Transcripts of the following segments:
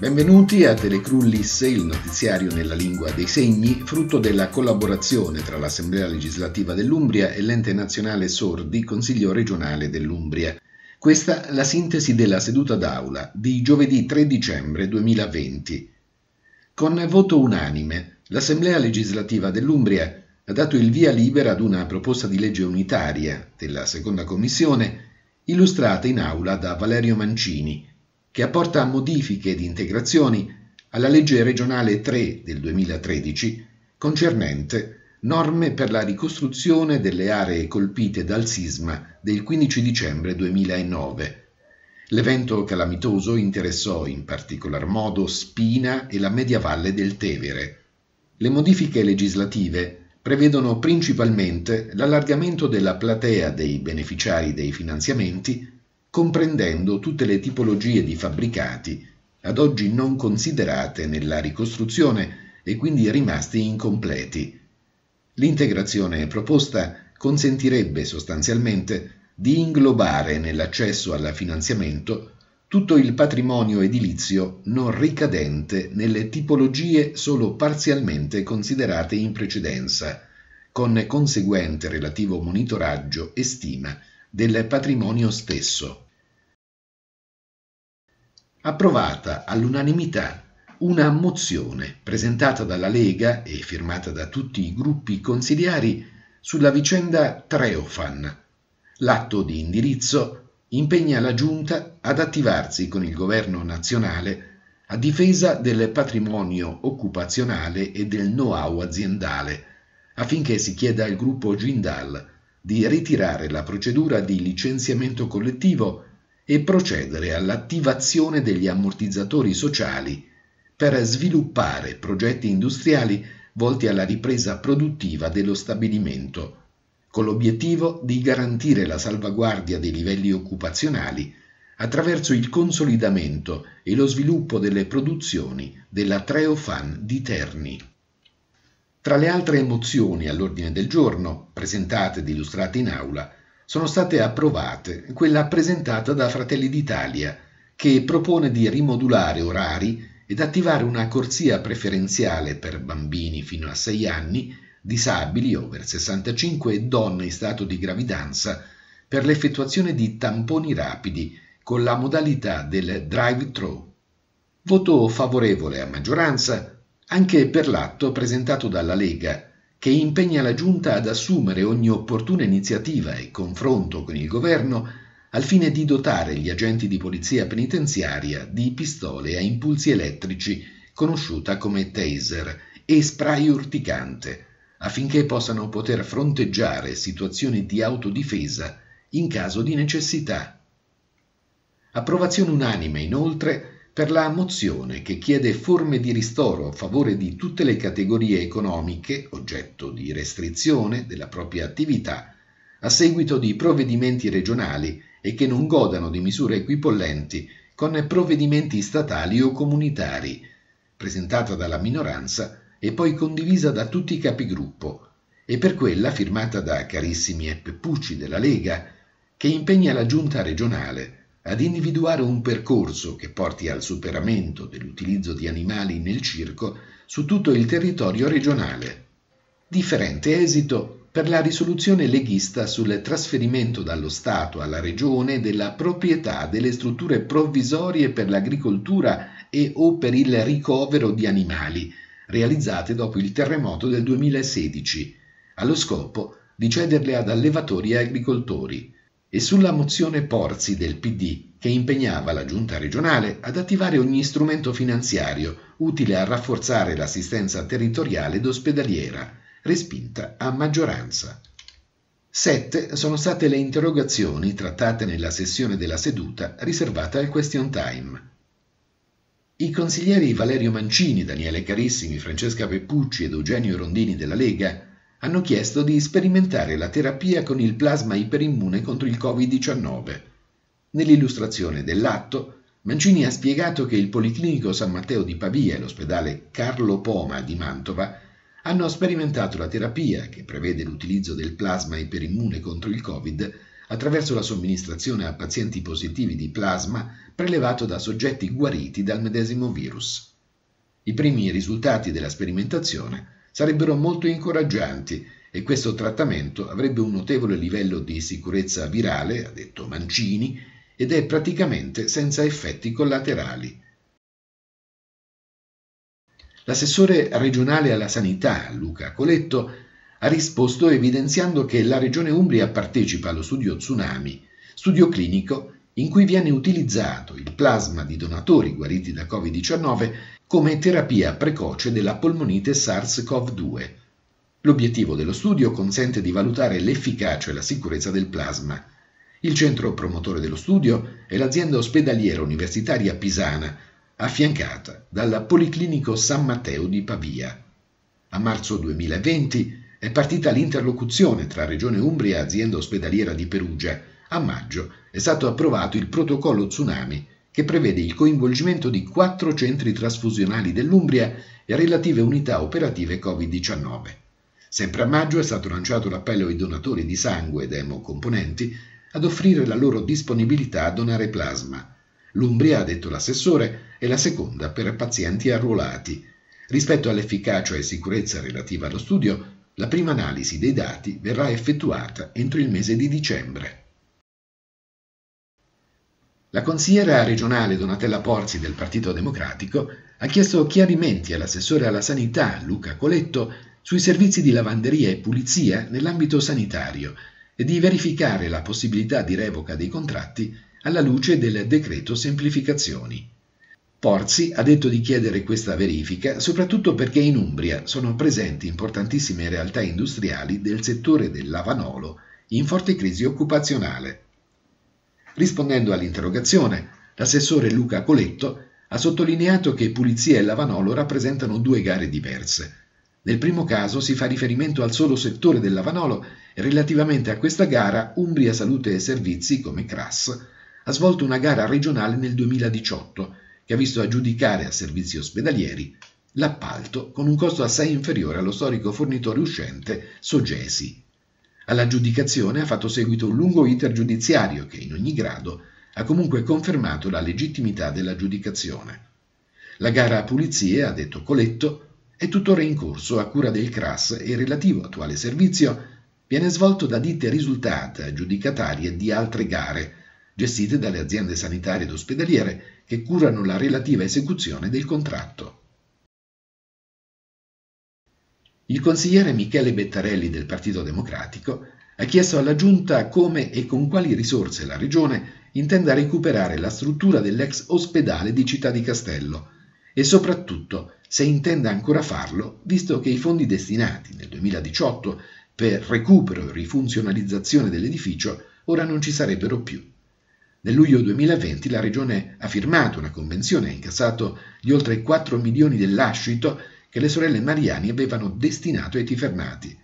Benvenuti a Telecrullis, il notiziario nella lingua dei segni, frutto della collaborazione tra l'Assemblea legislativa dell'Umbria e l'ente nazionale Sordi, Consiglio regionale dell'Umbria. Questa la sintesi della seduta d'aula di giovedì 3 dicembre 2020. Con voto unanime, l'Assemblea legislativa dell'Umbria ha dato il via libera ad una proposta di legge unitaria della seconda commissione, illustrata in aula da Valerio Mancini, che apporta modifiche ed integrazioni alla legge regionale 3 del 2013 concernente norme per la ricostruzione delle aree colpite dal sisma del 15 dicembre 2009. L'evento calamitoso interessò in particolar modo Spina e la media valle del Tevere. Le modifiche legislative prevedono principalmente l'allargamento della platea dei beneficiari dei finanziamenti comprendendo tutte le tipologie di fabbricati ad oggi non considerate nella ricostruzione e quindi rimasti incompleti. L'integrazione proposta consentirebbe sostanzialmente di inglobare nell'accesso al finanziamento tutto il patrimonio edilizio non ricadente nelle tipologie solo parzialmente considerate in precedenza, con conseguente relativo monitoraggio e stima del patrimonio stesso approvata all'unanimità una mozione presentata dalla Lega e firmata da tutti i gruppi consigliari sulla vicenda Treofan. L'atto di indirizzo impegna la Giunta ad attivarsi con il governo nazionale a difesa del patrimonio occupazionale e del know-how aziendale, affinché si chieda al gruppo Gindal di ritirare la procedura di licenziamento collettivo e procedere all'attivazione degli ammortizzatori sociali per sviluppare progetti industriali volti alla ripresa produttiva dello stabilimento, con l'obiettivo di garantire la salvaguardia dei livelli occupazionali attraverso il consolidamento e lo sviluppo delle produzioni della Treofan di Terni. Tra le altre emozioni all'ordine del giorno, presentate ed illustrate in aula, sono state approvate quella presentata da Fratelli d'Italia, che propone di rimodulare orari ed attivare una corsia preferenziale per bambini fino a 6 anni, disabili over 65 e donne in stato di gravidanza per l'effettuazione di tamponi rapidi con la modalità del drive-thru. Voto favorevole a maggioranza anche per l'atto presentato dalla Lega che impegna la Giunta ad assumere ogni opportuna iniziativa e confronto con il governo al fine di dotare gli agenti di polizia penitenziaria di pistole a impulsi elettrici, conosciuta come taser, e spray urticante, affinché possano poter fronteggiare situazioni di autodifesa in caso di necessità. Approvazione unanime inoltre per la mozione che chiede forme di ristoro a favore di tutte le categorie economiche oggetto di restrizione della propria attività a seguito di provvedimenti regionali e che non godano di misure equipollenti con provvedimenti statali o comunitari, presentata dalla minoranza e poi condivisa da tutti i capigruppo, e per quella firmata da Carissimi e Peppucci della Lega, che impegna la giunta regionale ad individuare un percorso che porti al superamento dell'utilizzo di animali nel circo su tutto il territorio regionale. Differente esito per la risoluzione leghista sul trasferimento dallo Stato alla Regione della proprietà delle strutture provvisorie per l'agricoltura e o per il ricovero di animali, realizzate dopo il terremoto del 2016, allo scopo di cederle ad allevatori e agricoltori e sulla mozione Porzi del PD che impegnava la giunta regionale ad attivare ogni strumento finanziario utile a rafforzare l'assistenza territoriale ed ospedaliera, respinta a maggioranza. Sette sono state le interrogazioni trattate nella sessione della seduta riservata al question time. I consiglieri Valerio Mancini, Daniele Carissimi, Francesca Peppucci ed Eugenio Rondini della Lega hanno chiesto di sperimentare la terapia con il plasma iperimmune contro il Covid-19. Nell'illustrazione dell'atto, Mancini ha spiegato che il Policlinico San Matteo di Pavia e l'ospedale Carlo Poma di Mantova hanno sperimentato la terapia, che prevede l'utilizzo del plasma iperimmune contro il Covid, attraverso la somministrazione a pazienti positivi di plasma prelevato da soggetti guariti dal medesimo virus. I primi risultati della sperimentazione sarebbero molto incoraggianti e questo trattamento avrebbe un notevole livello di sicurezza virale, ha detto Mancini, ed è praticamente senza effetti collaterali. L'assessore regionale alla sanità, Luca Coletto, ha risposto evidenziando che la Regione Umbria partecipa allo studio Tsunami, studio clinico in cui viene utilizzato il plasma di donatori guariti da Covid-19 come terapia precoce della polmonite SARS-CoV-2. L'obiettivo dello studio consente di valutare l'efficacia e la sicurezza del plasma. Il centro promotore dello studio è l'azienda ospedaliera universitaria pisana, affiancata dal Policlinico San Matteo di Pavia. A marzo 2020 è partita l'interlocuzione tra Regione Umbria e azienda ospedaliera di Perugia. A maggio è stato approvato il protocollo Tsunami che prevede il coinvolgimento di quattro centri trasfusionali dell'Umbria e relative unità operative Covid-19. Sempre a maggio è stato lanciato l'appello ai donatori di sangue ed emocomponenti ad offrire la loro disponibilità a donare plasma. L'Umbria, ha detto l'assessore, è la seconda per pazienti arruolati. Rispetto all'efficacia e sicurezza relativa allo studio, la prima analisi dei dati verrà effettuata entro il mese di dicembre. La consigliera regionale Donatella Porzi del Partito Democratico ha chiesto chiarimenti all'assessore alla sanità Luca Coletto sui servizi di lavanderia e pulizia nell'ambito sanitario e di verificare la possibilità di revoca dei contratti alla luce del decreto semplificazioni. Porzi ha detto di chiedere questa verifica soprattutto perché in Umbria sono presenti importantissime realtà industriali del settore del lavanolo in forte crisi occupazionale. Rispondendo all'interrogazione, l'assessore Luca Coletto ha sottolineato che Pulizia e Lavanolo rappresentano due gare diverse. Nel primo caso si fa riferimento al solo settore del Lavanolo e relativamente a questa gara Umbria Salute e Servizi, come CRAS, ha svolto una gara regionale nel 2018 che ha visto aggiudicare a servizi ospedalieri l'appalto con un costo assai inferiore allo storico fornitore uscente Sogesi. All'aggiudicazione ha fatto seguito un lungo iter giudiziario che in ogni grado ha comunque confermato la legittimità dell'aggiudicazione. La gara a pulizie, ha detto Coletto, è tuttora in corso a cura del CRAS e il relativo attuale servizio viene svolto da ditte risultate aggiudicatarie di altre gare, gestite dalle aziende sanitarie ed ospedaliere che curano la relativa esecuzione del contratto. il consigliere Michele Bettarelli del Partito Democratico ha chiesto alla Giunta come e con quali risorse la Regione intenda recuperare la struttura dell'ex ospedale di Città di Castello e soprattutto se intenda ancora farlo, visto che i fondi destinati nel 2018 per recupero e rifunzionalizzazione dell'edificio ora non ci sarebbero più. Nel luglio 2020 la Regione ha firmato una convenzione e incassato gli oltre 4 milioni dell'ascito che le sorelle Mariani avevano destinato ai tifernati.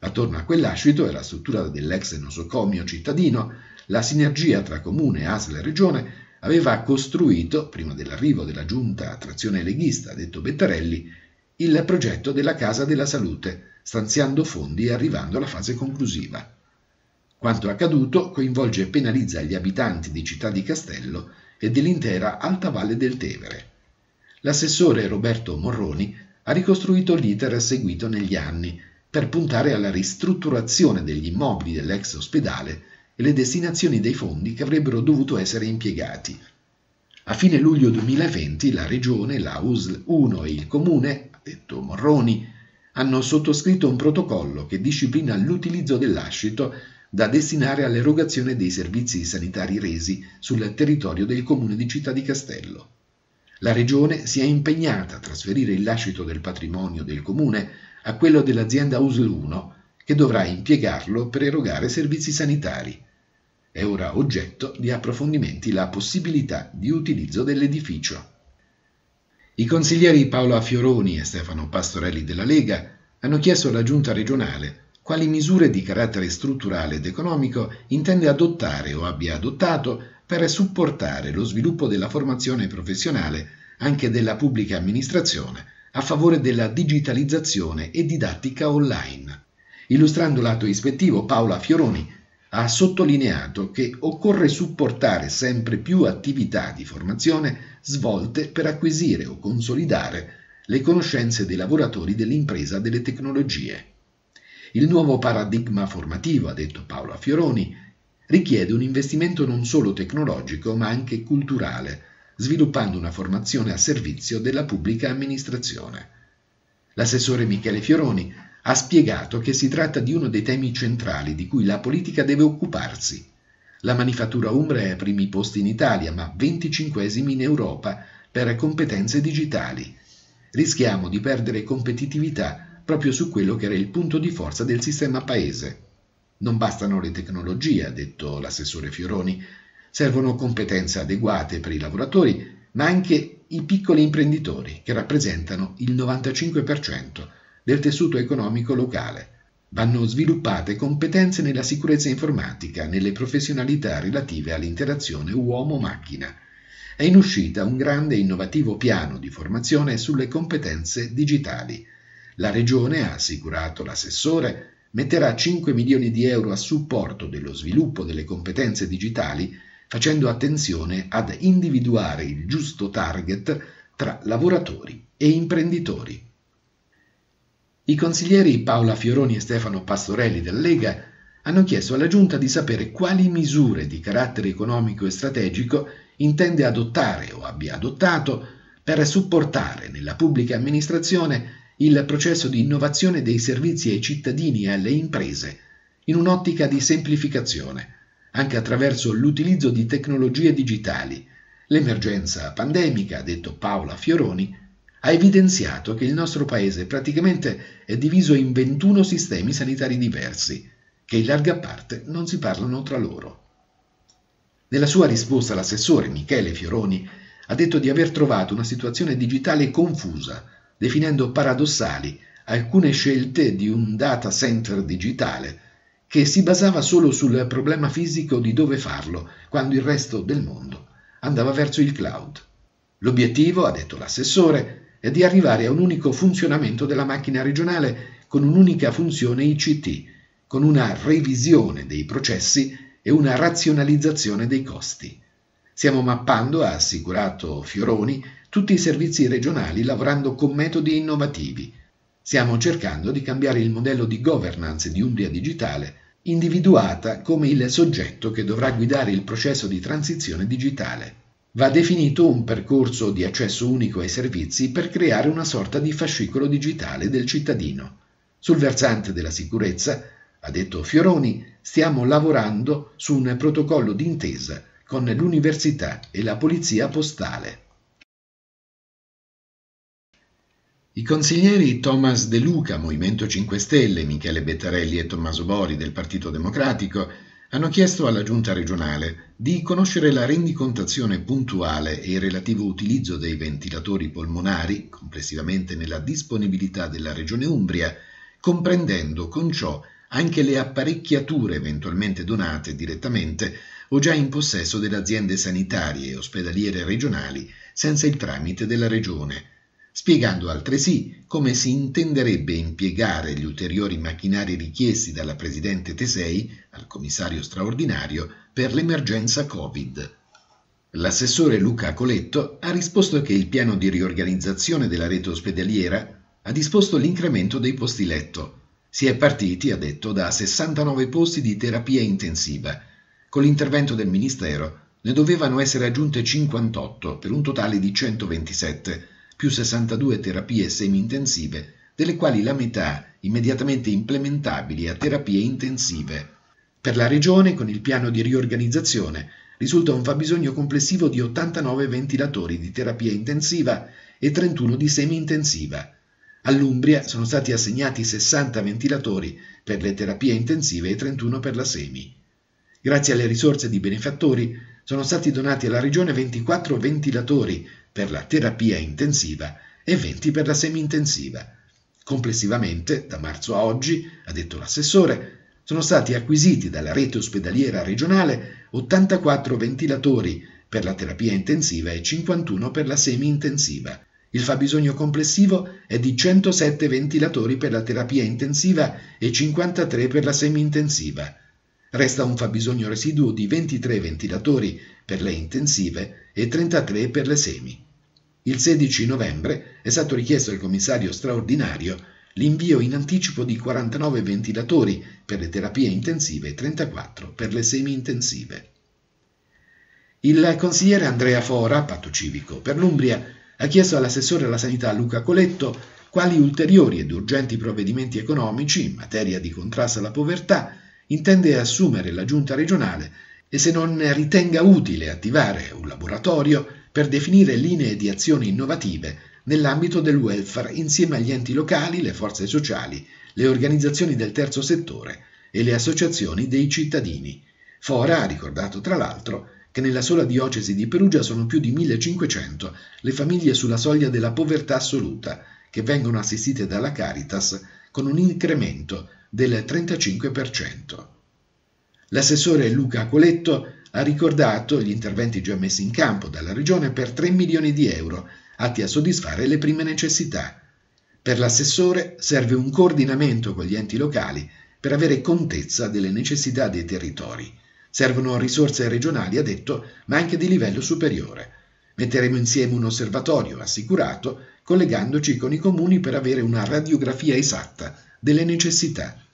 Attorno a quell'ascito e alla struttura dell'ex nosocomio cittadino, la sinergia tra comune, ASL e regione aveva costruito, prima dell'arrivo della giunta a trazione leghista, detto Bettarelli, il progetto della Casa della Salute, stanziando fondi e arrivando alla fase conclusiva. Quanto accaduto coinvolge e penalizza gli abitanti di Città di Castello e dell'intera Alta Valle del Tevere. L'assessore Roberto Morroni ha ricostruito l'iter seguito negli anni per puntare alla ristrutturazione degli immobili dell'ex ospedale e le destinazioni dei fondi che avrebbero dovuto essere impiegati. A fine luglio 2020 la Regione, la USL 1 e il Comune, ha detto Morroni, hanno sottoscritto un protocollo che disciplina l'utilizzo dell'ascito da destinare all'erogazione dei servizi sanitari resi sul territorio del Comune di Città di Castello. La Regione si è impegnata a trasferire il lascito del patrimonio del Comune a quello dell'azienda Useruno, che dovrà impiegarlo per erogare servizi sanitari. È ora oggetto di approfondimenti la possibilità di utilizzo dell'edificio. I consiglieri Paolo Fioroni e Stefano Pastorelli della Lega hanno chiesto alla Giunta regionale quali misure di carattere strutturale ed economico intende adottare o abbia adottato per supportare lo sviluppo della formazione professionale anche della pubblica amministrazione a favore della digitalizzazione e didattica online. Illustrando l'atto ispettivo, Paola Fioroni ha sottolineato che occorre supportare sempre più attività di formazione svolte per acquisire o consolidare le conoscenze dei lavoratori dell'impresa delle tecnologie. Il nuovo paradigma formativo, ha detto Paola Fioroni, richiede un investimento non solo tecnologico ma anche culturale, sviluppando una formazione a servizio della pubblica amministrazione. L'assessore Michele Fioroni ha spiegato che si tratta di uno dei temi centrali di cui la politica deve occuparsi. La manifattura umbra è ai primi posti in Italia, ma 25 in Europa per competenze digitali. Rischiamo di perdere competitività proprio su quello che era il punto di forza del sistema paese. Non bastano le tecnologie, ha detto l'assessore Fioroni, servono competenze adeguate per i lavoratori, ma anche i piccoli imprenditori che rappresentano il 95% del tessuto economico locale. Vanno sviluppate competenze nella sicurezza informatica, nelle professionalità relative all'interazione uomo-macchina. È in uscita un grande e innovativo piano di formazione sulle competenze digitali. La Regione, ha assicurato l'assessore, metterà 5 milioni di euro a supporto dello sviluppo delle competenze digitali, facendo attenzione ad individuare il giusto target tra lavoratori e imprenditori. I consiglieri Paola Fioroni e Stefano Pastorelli della Lega hanno chiesto alla Giunta di sapere quali misure di carattere economico e strategico intende adottare o abbia adottato per supportare nella pubblica amministrazione il processo di innovazione dei servizi ai cittadini e alle imprese in un'ottica di semplificazione, anche attraverso l'utilizzo di tecnologie digitali. L'emergenza pandemica, ha detto Paola Fioroni, ha evidenziato che il nostro paese praticamente è diviso in 21 sistemi sanitari diversi, che in larga parte non si parlano tra loro. Nella sua risposta l'assessore Michele Fioroni ha detto di aver trovato una situazione digitale confusa, definendo paradossali alcune scelte di un data center digitale che si basava solo sul problema fisico di dove farlo, quando il resto del mondo andava verso il cloud. L'obiettivo, ha detto l'assessore, è di arrivare a un unico funzionamento della macchina regionale con un'unica funzione ICT, con una revisione dei processi e una razionalizzazione dei costi. Stiamo mappando, ha assicurato Fioroni, tutti i servizi regionali lavorando con metodi innovativi. Stiamo cercando di cambiare il modello di governance di Umbria Digitale, individuata come il soggetto che dovrà guidare il processo di transizione digitale. Va definito un percorso di accesso unico ai servizi per creare una sorta di fascicolo digitale del cittadino. Sul versante della sicurezza, ha detto Fioroni, stiamo lavorando su un protocollo d'intesa con l'università e la polizia postale. I consiglieri Thomas De Luca, Movimento 5 Stelle, Michele Bettarelli e Tommaso Bori del Partito Democratico hanno chiesto alla Giunta regionale di conoscere la rendicontazione puntuale e il relativo utilizzo dei ventilatori polmonari, complessivamente nella disponibilità della Regione Umbria, comprendendo con ciò anche le apparecchiature eventualmente donate direttamente o già in possesso delle aziende sanitarie e ospedaliere regionali senza il tramite della Regione, spiegando altresì come si intenderebbe impiegare gli ulteriori macchinari richiesti dalla Presidente Tesei al commissario straordinario per l'emergenza Covid. L'assessore Luca Coletto ha risposto che il piano di riorganizzazione della rete ospedaliera ha disposto l'incremento dei posti letto. Si è partiti, ha detto, da 69 posti di terapia intensiva. Con l'intervento del Ministero ne dovevano essere aggiunte 58 per un totale di 127 più 62 terapie semi-intensive, delle quali la metà immediatamente implementabili a terapie intensive. Per la regione, con il piano di riorganizzazione, risulta un fabbisogno complessivo di 89 ventilatori di terapia intensiva e 31 di semi-intensiva. All'Umbria sono stati assegnati 60 ventilatori per le terapie intensive e 31 per la semi. Grazie alle risorse di benefattori sono stati donati alla Regione 24 ventilatori per la terapia intensiva e 20 per la semi-intensiva. Complessivamente, da marzo a oggi, ha detto l'assessore, sono stati acquisiti dalla rete ospedaliera regionale 84 ventilatori per la terapia intensiva e 51 per la semi-intensiva. Il fabbisogno complessivo è di 107 ventilatori per la terapia intensiva e 53 per la semi-intensiva. Resta un fabbisogno residuo di 23 ventilatori per le intensive e 33 per le semi. Il 16 novembre è stato richiesto al commissario straordinario l'invio in anticipo di 49 ventilatori per le terapie intensive e 34 per le semi-intensive. Il consigliere Andrea Fora, patto civico per l'Umbria, ha chiesto all'assessore alla sanità Luca Coletto quali ulteriori ed urgenti provvedimenti economici in materia di contrasto alla povertà intende assumere la giunta regionale e se non ritenga utile attivare un laboratorio per definire linee di azione innovative nell'ambito del welfare insieme agli enti locali, le forze sociali, le organizzazioni del terzo settore e le associazioni dei cittadini. Fora ha ricordato tra l'altro che nella sola diocesi di Perugia sono più di 1500 le famiglie sulla soglia della povertà assoluta che vengono assistite dalla Caritas con un incremento del 35%. L'assessore Luca Coletto ha ricordato gli interventi già messi in campo dalla Regione per 3 milioni di euro, atti a soddisfare le prime necessità. Per l'assessore serve un coordinamento con gli enti locali per avere contezza delle necessità dei territori. Servono risorse regionali, ha detto, ma anche di livello superiore. Metteremo insieme un osservatorio assicurato, collegandoci con i comuni per avere una radiografia esatta delle necessità.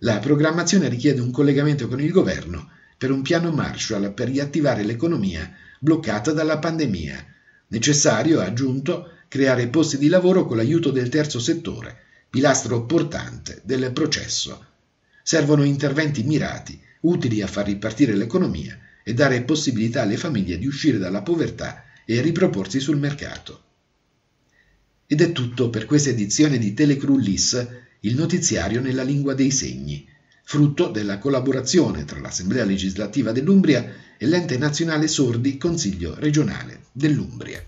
La programmazione richiede un collegamento con il governo per un piano Marshall per riattivare l'economia bloccata dalla pandemia. Necessario, ha aggiunto, creare posti di lavoro con l'aiuto del terzo settore, pilastro portante del processo. Servono interventi mirati, utili a far ripartire l'economia e dare possibilità alle famiglie di uscire dalla povertà e riproporsi sul mercato. Ed è tutto per questa edizione di Telecrullis, il notiziario nella lingua dei segni frutto della collaborazione tra l'Assemblea legislativa dell'Umbria e l'ente nazionale sordi Consiglio regionale dell'Umbria.